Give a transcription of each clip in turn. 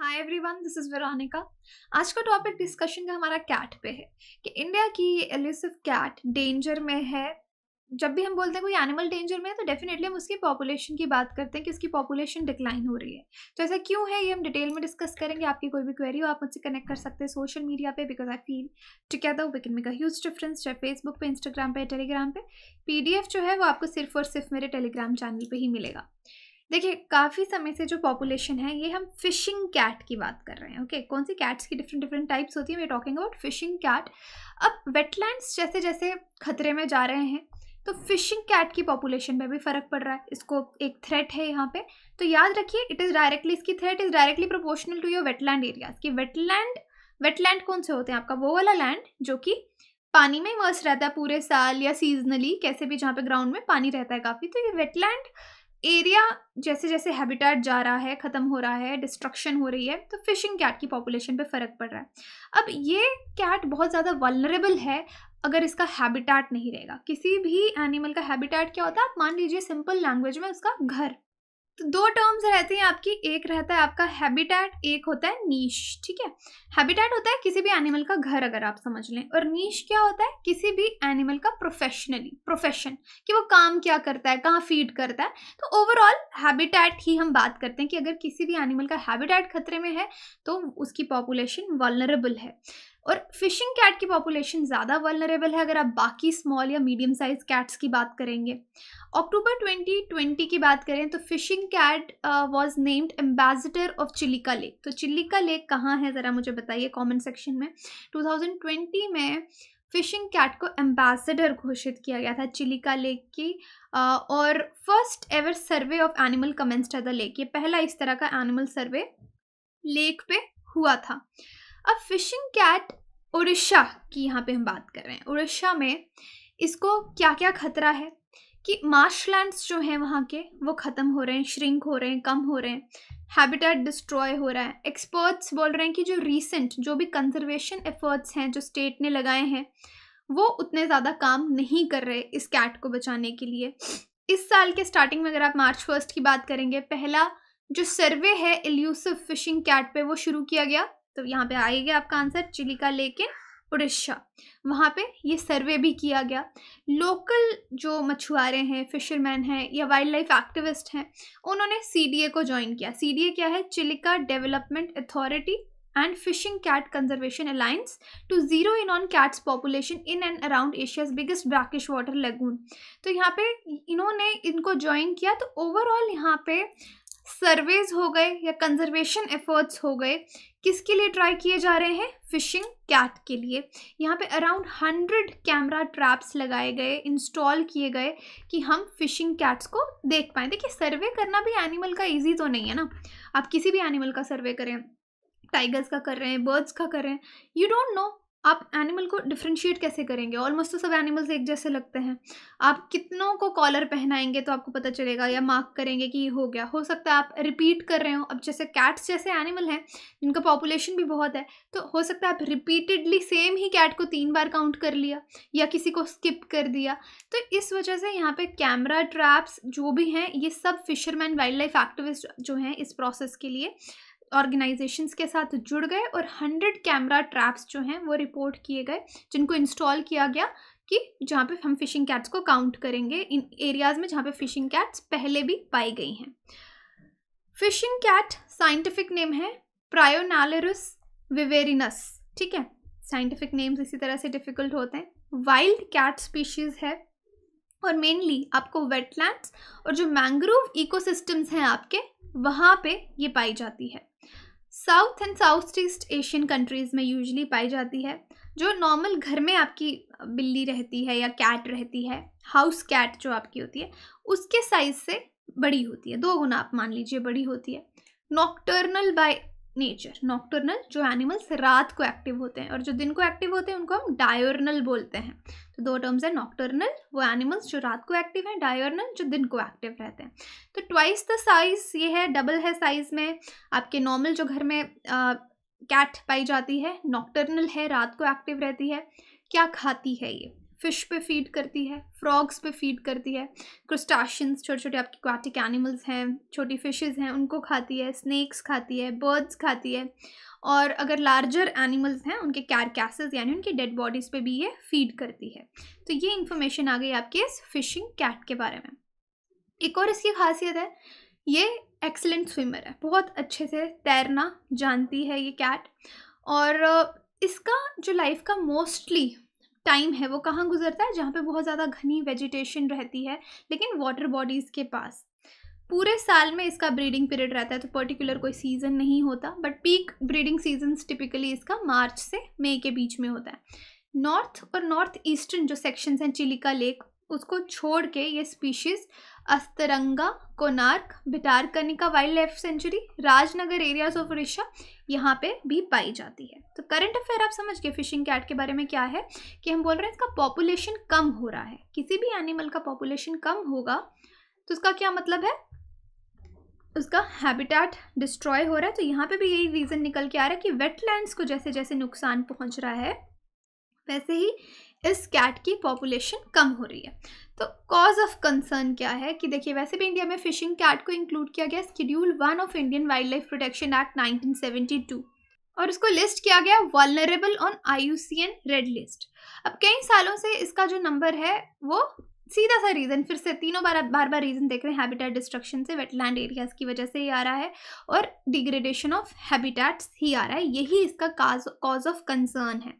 hi everyone this is Veronica आज का topic discussion का हमारा कैट पे है कि इंडिया की एलिसिव कैट डेंजर में है जब भी हम बोलते हैं कोई एनिमल डेंजर में है तो डेफिनेटली हम उसकी पॉपुलेशन की बात करते हैं कि उसकी पॉपुलेशन डिक्लाइन हो रही है तो ऐसा क्यों है ये हम डिटेल में डिस्कस करेंगे आपकी कोई भी क्वेरी हो आप मुझसे कनेक्ट कर सकते हैं सोशल मीडिया पे because I feel together we can make a huge difference चाहे फेसबुक पे इंस्टाग्राम पे टेलीग्राम पे पीडीएफ जो है वो आपको सिर्फ और सिर्फ मेरे टेलीग्राम चैनल पर ही मिलेगा देखिए काफ़ी समय से जो पॉपुलेशन है ये हम फिशिंग कैट की बात कर रहे हैं ओके कौन सी कैट्स की डिफरेंट डिफरेंट टाइप्स होती है we talking about fishing cat अब वेटलैंड्स जैसे जैसे खतरे में जा रहे हैं तो फिशिंग कैट की पॉपुलेशन में भी फर्क पड़ रहा है इसको एक थ्रेट है यहाँ पे तो याद रखिए इट इज़ डायरेक्टली इसकी threat is directly proportional to your wetland areas कि वेटलैंड वेटलैंड कौन से होते हैं आपका वो वाला लैंड जो कि पानी में मर्स रहता है पूरे साल या सीजनली कैसे भी जहाँ पे ग्राउंड में पानी रहता है काफ़ी तो ये वेटलैंड एरिया जैसे जैसे हैबिटेट जा रहा है ख़त्म हो रहा है डिस्ट्रक्शन हो रही है तो फिशिंग कैट की पॉपुलेशन पे फ़र्क पड़ रहा है अब ये कैट बहुत ज़्यादा वलरेबल है अगर इसका हैबिटेट नहीं रहेगा किसी भी एनिमल का हैबिटेट क्या होता है आप मान लीजिए सिंपल लैंग्वेज में उसका घर तो दो टर्म्स रहते हैं आपकी एक रहता है आपका हैबिटेट एक होता है नीश ठीक है हैबिटेट होता है किसी भी एनिमल का घर अगर आप समझ लें और नीश क्या होता है किसी भी एनिमल का प्रोफेशनली प्रोफेशन कि वो काम क्या करता है कहाँ फीड करता है तो ओवरऑल हैबिटेट ही हम बात करते हैं कि अगर किसी भी एनिमल का हैबिटेट खतरे में है तो उसकी पॉपुलेशन वॉलरेबल है और फिशिंग कैट की पॉपुलेशन ज़्यादा वलनरेबल है अगर आप बाकी स्मॉल या मीडियम साइज कैट्स की बात करेंगे अक्टूबर 2020 की बात करें तो fishing cat was named ambassador of Chilika lake तो चिल्लिका लेक कहाँ है ज़रा मुझे बताइए कमेंट सेक्शन में 2020 में फिशिंग कैट को एम्बेसडर घोषित किया गया था चिलिका लेक की uh, और first ever survey of animal commenced at the lake ये पहला इस तरह का एनिमल सर्वे लेक पे हुआ था अब फिशिंग कैट उड़ीसा की यहाँ पे हम बात कर रहे हैं उड़ीसा में इसको क्या क्या खतरा है कि मार्श लैंड्स जो हैं वहाँ के वो ख़त्म हो रहे हैं श्रिंक हो रहे हैं कम हो रहे हैं हैबिटेट डिस्ट्रॉय हो रहा है एक्सपर्ट्स बोल रहे हैं कि जो रीसेंट जो भी कंजर्वेशन एफर्ट्स हैं जो स्टेट ने लगाए हैं वो उतने ज़्यादा काम नहीं कर रहे इस कैट को बचाने के लिए इस साल के स्टार्टिंग में अगर आप मार्च फर्स्ट की बात करेंगे पहला जो सर्वे है एल्यूसिव फिशिंग कैट पे वो शुरू किया गया तो यहाँ पे आएगा आपका answer Chilika lake in Orissa वहाँ पे ये सर्वे भी किया गया लोकल जो मछुआरे हैं फिशरमैन हैं या वाइल्ड लाइफ एक्टिविस्ट हैं उन्होंने सी को ज्वाइन किया सी क्या है Chilika development authority and fishing cat conservation alliance to zero in on cats population in and around Asia's biggest brackish water lagoon तो यहाँ पे इन्होंने इनको ज्वाइन किया तो ओवरऑल यहाँ पे सर्वेज हो गए या कंजर्वेशन एफर्ट्स हो गए किसके लिए ट्राई किए जा रहे हैं फिशिंग कैट के लिए यहाँ पे अराउंड हंड्रेड कैमरा ट्रैप्स लगाए गए इंस्टॉल किए गए कि हम फिशिंग कैट्स को देख पाएँ देखिए सर्वे करना भी एनिमल का ईजी तो नहीं है ना आप किसी भी एनिमल का सर्वे करें टाइगर्स का कर रहे हैं बर्ड्स का कर रहे हैं यू डोंट नो आप एनिमल को डिफ्रेंशिएट कैसे करेंगे ऑलमोस्ट तो सब एनिमल्स एक जैसे लगते हैं आप कितनों को कॉलर पहनाएंगे तो आपको पता चलेगा या मार्क करेंगे कि ये हो गया हो सकता है आप रिपीट कर रहे हो अब जैसे कैट्स जैसे एनिमल हैं जिनका पॉपुलेशन भी बहुत है तो हो सकता है आप रिपीटेडली सेम ही कैट को तीन बार काउंट कर लिया या किसी को स्किप कर दिया तो इस वजह से यहाँ पर कैमरा ट्रैप्स जो भी हैं ये सब फिशरमैन वाइल्ड लाइफ एक्टिविस्ट जो हैं इस प्रोसेस के लिए ऑर्गेनाइजेशंस के साथ जुड़ गए और हंड्रेड कैमरा ट्रैप्स जो हैं वो रिपोर्ट किए गए जिनको इंस्टॉल किया गया कि जहाँ पे हम फिशिंग कैट्स को काउंट करेंगे इन एरियाज़ में जहाँ पे फिशिंग कैट्स पहले भी पाई गई हैं फिशिंग कैट साइंटिफिक नेम है प्रायोनालरस विवेरिनस ठीक है साइंटिफिक नेम्स इसी तरह से डिफ़िकल्ट होते हैं वाइल्ड कैट स्पीशीज़ है और मेनली आपको वेटलैंड्स और जो मैंग्रोव इकोसिस्टम्स हैं आपके वहाँ पे ये पाई जाती है south and south east Asian countries में यूजली पाई जाती है जो नॉर्मल घर में आपकी बिल्ली रहती है या कैट रहती है हाउस कैट जो आपकी होती है उसके साइज़ से बड़ी होती है दो गुना आप मान लीजिए बड़ी होती है नॉक्टर्नल बाय नेचर नॉक्टर्नल जो एनिमल्स रात को एक्टिव होते हैं और जो दिन को एक्टिव होते हैं उनको हम डायोर्नल बोलते हैं तो दो टर्म्स हैं नॉक्टर्नल वो एनिमल्स जो रात को एक्टिव हैं डायोर्नल जो दिन को एक्टिव रहते हैं तो ट्वाइस द साइज़ ये है डबल है साइज़ में आपके नॉर्मल जो घर में कैट पाई जाती है नॉक्टर्नल है रात को एक्टिव रहती है क्या खाती है ये फिश पे फीड करती है फ्रॉग्स पे फीड करती है क्रिस्टाशियंस छोटे छोटे आपके क्वाटिक एनिमल्स हैं छोटी फिशेस हैं उनको खाती है स्नैक्स खाती है बर्ड्स खाती है और अगर लार्जर एनिमल्स हैं उनके कैरकैसेज यानी उनकी डेड बॉडीज़ पे भी ये फीड करती है तो ये इन्फॉर्मेशन आ गई आपके इस फिशिंग कैट के बारे में एक और इसकी खासियत है ये एक्सलेंट स्विमर है बहुत अच्छे से तैरना जानती है ये कैट और इसका जो लाइफ का मोस्टली टाइम है वो कहाँ गुजरता है जहाँ पे बहुत ज़्यादा घनी वेजिटेशन रहती है लेकिन वाटर बॉडीज़ के पास पूरे साल में इसका ब्रीडिंग पीरियड रहता है तो पर्टिकुलर कोई सीज़न नहीं होता but peak breeding season typically इसका मार्च से मई के बीच में होता है नॉर्थ और नॉर्थ ईस्टर्न जो सेक्शंस हैं चिलिका लेक उसको छोड़ के ये species Astaranga Konark Bhitarkanika wildlife sanctuary Rajnagar areas of Orissa यहाँ पे भी पाई जाती है तो करंट अफेयर आप समझ गए फिशिंग कैट के बारे में क्या है कि हम बोल रहे हैं इसका पॉपुलेशन कम हो रहा है किसी भी एनिमल का पॉपुलेशन कम होगा तो उसका क्या मतलब है उसका हैबिटाट डिस्ट्रॉय हो रहा है तो यहाँ पे भी यही रीज़न निकल के आ रहा है कि वेटलैंड्स को जैसे जैसे नुकसान पहुँच रहा है वैसे ही इस कैट की पॉपुलेशन कम हो रही है तो कॉज ऑफ कंसर्न क्या है कि देखिए वैसे भी इंडिया में फिशिंग कैट को इंक्लूड किया गया schedule one of Indian wildlife protection act 1972 और उसको लिस्ट किया गया vulnerable on I red list अब कई सालों से इसका जो नंबर है वो सीधा सा रीज़न फिर से तीनों बार बार बार रीज़न देख रहे हैं हैबिटेट डिस्ट्रक्शन से वेटलैंड एरियाज़ की वजह से ही आ रहा है और डिग्रेडेशन ऑफ हैबिटेट्स ही आ रहा है यही इसका काज कॉज ऑफ कंसर्न है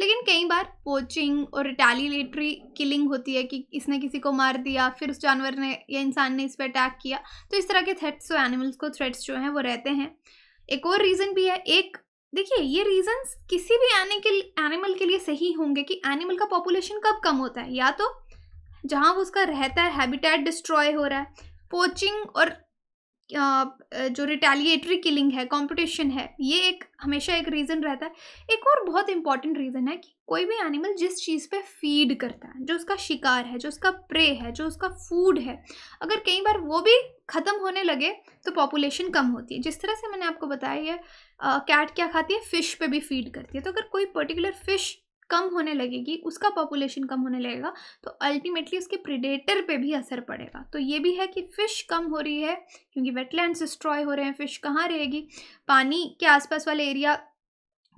लेकिन कई बार पोचिंग और रिटेलीटरी किलिंग होती है कि इसने किसी को मार दिया फिर उस जानवर ने या इंसान ने इस पर अटैक किया तो इस तरह के थ्रेट्स और एनिमल्स को थ्रेट्स जो हैं वो रहते हैं एक और रीज़न भी है एक देखिए ये रीजंस किसी भी आने के एनिमल के लिए सही होंगे कि एनिमल का पॉपुलेशन कब कम होता है या तो जहाँ वो उसका रहता है हैबिटेट डिस्ट्रॉय हो रहा है पोचिंग और जो रिटेलिएटरी किलिंग है कंपटीशन है ये एक हमेशा एक रीज़न रहता है एक और बहुत इंपॉर्टेंट रीज़न है कि कोई भी एनिमल जिस चीज़ पे फीड करता है जो उसका शिकार है जो उसका प्रे है जो उसका फूड है अगर कई बार वो भी ख़त्म होने लगे तो पॉपुलेशन कम होती है जिस तरह से मैंने आपको बताया है कैट क्या खाती है फ़िश पे भी फीड करती है तो अगर कोई पर्टिकुलर फ़िश कम होने लगेगी उसका पॉपुलेशन कम होने लगेगा तो अल्टीमेटली उसके प्रिडेटर पे भी असर पड़ेगा तो ये भी है कि फ़िश कम हो रही है क्योंकि वेटलैंड डिस्ट्रॉय हो रहे हैं फ़िश कहाँ रहेगी पानी के आसपास वाले एरिया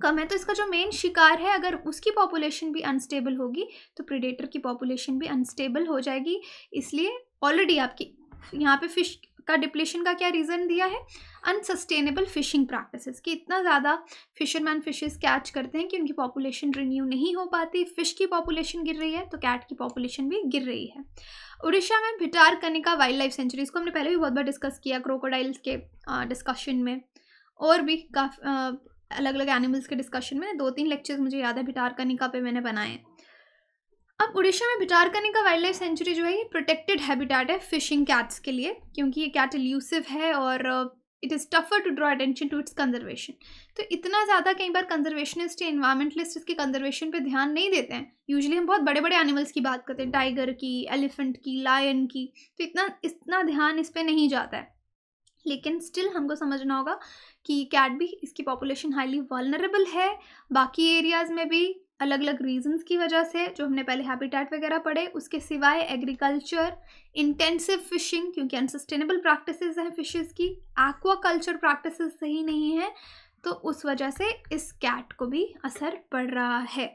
कम है तो इसका जो मेन शिकार है अगर उसकी पॉपुलेशन भी अनस्टेबल होगी तो प्रिडेटर की पॉपुलेशन भी अनस्टेबल हो जाएगी इसलिए ऑलरेडी आपकी यहाँ पे फिश का डिप्लेशन का क्या रीज़न दिया है अनसस्टेनेबल फिशिंग प्रैक्टिसेस कि इतना ज़्यादा फिशरमैन फिशेस कैच करते हैं कि उनकी पॉपुलेशन रिन्यू नहीं हो पाती फिश की पॉपुलेशन गिर रही है तो कैट की पॉपुलेशन भी गिर रही है उड़ीसा में Bhitarkanika wildlife sanctuary इसको हमने पहले भी बहुत बार डिस्कस किया क्रोकोडाइल्स के डिस्कशन में और भी काफ़ी अलग अलग एनिमल्स के डिस्कशन में दो तीन लेक्चर्स मुझे याद है भिटार कनिका पे मैंने बनाए हैं अब उड़ीसा में करने का वाइल्ड लाइफ सेंचुरी जो है ये प्रोटेक्टेड हैबिटाट है फिशिंग कैट्स के लिए क्योंकि ये कैट एल्यूसिव है और it is tougher to draw attention to its conservation तो इतना ज़्यादा कई बार कंजर्वेशनिस्ट या इन्वायरमेंटलिस्ट इसके कंजर्वेशन पर ध्यान नहीं देते हैं यूजली हम बहुत बड़े बड़े एनिमल्स की बात करते हैं टाइगर की एलिफेंट की लायन की तो इतना इतना ध्यान इस पर नहीं जाता है लेकिन स्टिल हमको समझना होगा कि कैट भी इसकी पॉपुलेशन हाईली वालनरेबल है बाकी एरियाज़ में भी अलग अलग रीजंस की वजह से जो हमने पहले हैबिटेट वगैरह पढ़े उसके सिवाय एग्रीकल्चर इंटेंसिव फिशिंग क्योंकि अनसस्टेनेबल प्रैक्टिसेस हैं फिशेस की एक्वा कल्चर प्रैक्टिस सही नहीं है तो उस वजह से इस कैट को भी असर पड़ रहा है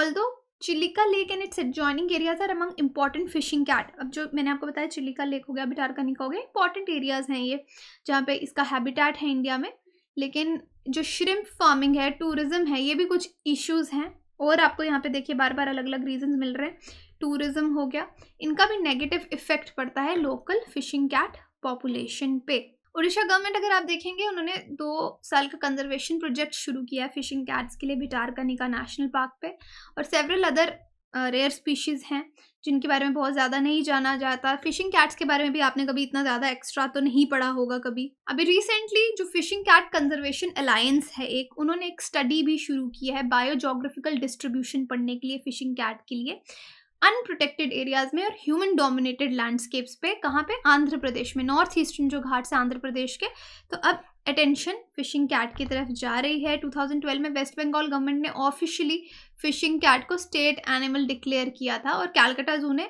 all Chilika lake and its adjoining areas are among important fishing cat अब जो मैंने आपको बताया चिलिका लेक हो गया बिटारकनिका हो गया इंपॉर्टेंट एरियाज हैं ये जहाँ पे इसका हैबिटेट है इंडिया में लेकिन जो श्रिम्प फार्मिंग है टूरिज़्म है ये भी कुछ इश्यूज हैं और आपको यहाँ पे देखिए बार बार अलग अलग रीजंस मिल रहे हैं टूरिज्म हो गया इनका भी नेगेटिव इफेक्ट पड़ता है लोकल फिशिंग कैट पॉपुलेशन पे उड़ीसा गवर्नमेंट अगर आप देखेंगे उन्होंने दो साल का कंजर्वेशन प्रोजेक्ट शुरू किया है फिशिंग कैट्स के लिए बिटारकनिका नेशनल पार्क पे और सेवरल अदर रेयर स्पीशीज़ हैं जिनके बारे में बहुत ज़्यादा नहीं जाना जाता फिशिंग कैट्स के बारे में भी आपने कभी इतना ज़्यादा एक्स्ट्रा तो नहीं पढ़ा होगा कभी अभी रिसेंटली जो फिशिंग कैट कंजर्वेशन अलायंस है एक उन्होंने एक स्टडी भी शुरू की है बायोजोग्राफिकल डिस्ट्रीब्यूशन पढ़ने के लिए फिशिंग कैट के लिए अनप्रोटेक्टेड एरियाज में और ह्यूमन डोमिनेटेड लैंडस्केप्स पे कहाँ पे आंध्र प्रदेश में नॉर्थ ईस्टर्न जो घाट से आंध्र प्रदेश के तो अब अटेंशन फिशिंग कैट की तरफ जा रही है 2012 में वेस्ट बंगाल गवर्नमेंट ने ऑफिशियली फिशिंग कैट को स्टेट एनिमल डिक्लेयर किया था और कैलकाटा जू ने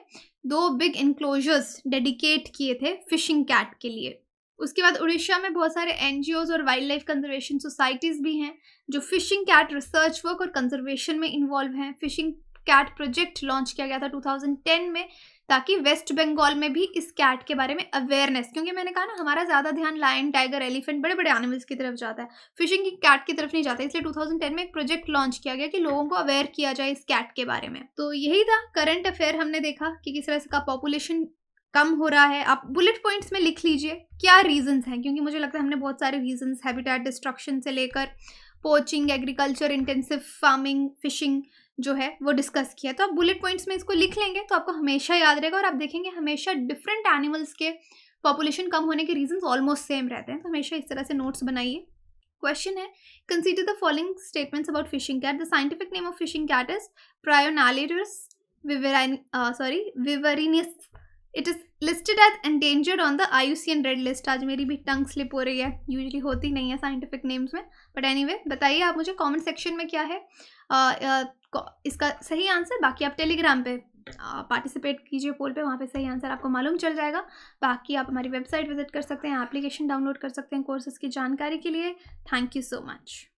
दो बिग इनक्लोजर्स डेडिकेट किए थे फिशिंग कैट के लिए उसके बाद उड़ीसा में बहुत सारे एन और वाइल्ड लाइफ कंजर्वेशन सोसाइटीज़ भी हैं जो फिशिंग कैट रिसर्च वर्क और कंजर्वेशन में इन्वॉल्व हैं फिशिंग कैट प्रोजेक्ट लॉन्च किया गया था 2010 में ताकि वेस्ट बंगाल में भी इस कैट के बारे में अवेयरनेस क्योंकि मैंने कहा ना हमारा ज़्यादा ध्यान लायन टाइगर एलिफेंट बड़े बड़े एनिमल्स की तरफ जाता है फिशिंग की कैट की तरफ नहीं जाता इसलिए 2010 में एक प्रोजेक्ट लॉन्च किया गया कि लोगों को अवेयर किया जाए इस कैट के बारे में तो यही था करंट अफेयर हमने देखा कि किस तरह से का पॉपुलेशन कम हो रहा है आप बुलेट पॉइंट्स में लिख लीजिए क्या रीजंस हैं क्योंकि मुझे लगता है हमने बहुत सारे रीजन हैबिटेट डिस्ट्रक्शन से लेकर poaching agriculture intensive farming fishing जो है वो डिस्कस किया तो आप बुलेट पॉइंट्स में इसको लिख लेंगे तो आपको हमेशा याद रहेगा और आप देखेंगे हमेशा डिफरेंट एनिमल्स के पॉपुलेशन कम होने के रीजन ऑलमोस्ट सेम रहते हैं तो हमेशा इस तरह से नोट्स बनाइए क्वेश्चन है consider the following statements about fishing cat the scientific name of fishing cat is Prionailurus viverra sorry viverrinus it is listed as endangered on the IUCN red list आज मेरी भी टंग स्लिप हो रही है usually होती नहीं है scientific names में बट एनी anyway, बताइए आप मुझे कॉमेंट सेक्शन में क्या है uh, uh, इसका सही आंसर बाकी आप टेलीग्राम पे पार्टिसिपेट कीजिए पोल पे वहाँ पे सही आंसर आपको मालूम चल जाएगा बाकी आप हमारी वेबसाइट विजिट कर सकते हैं एप्लीकेशन डाउनलोड कर सकते हैं कोर्सेज की जानकारी के लिए थैंक यू सो मच